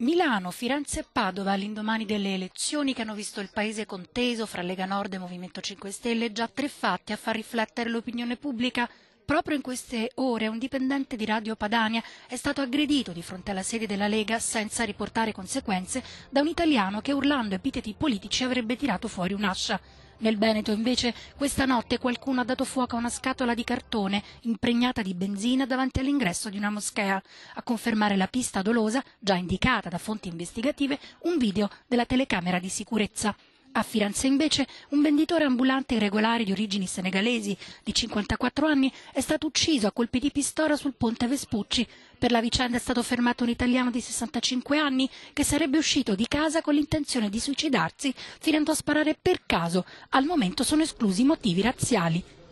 Milano, Firenze e Padova all'indomani delle elezioni che hanno visto il paese conteso fra Lega Nord e Movimento 5 Stelle, già tre fatti a far riflettere l'opinione pubblica Proprio in queste ore un dipendente di Radio Padania è stato aggredito di fronte alla sede della Lega senza riportare conseguenze da un italiano che urlando epiteti politici avrebbe tirato fuori un'ascia. Nel Veneto invece questa notte qualcuno ha dato fuoco a una scatola di cartone impregnata di benzina davanti all'ingresso di una moschea. A confermare la pista dolosa, già indicata da fonti investigative, un video della telecamera di sicurezza. A Firenze invece un venditore ambulante irregolare di origini senegalesi di 54 anni è stato ucciso a colpi di pistola sul ponte Vespucci. Per la vicenda è stato fermato un italiano di 65 anni che sarebbe uscito di casa con l'intenzione di suicidarsi finendo a sparare per caso. Al momento sono esclusi motivi razziali.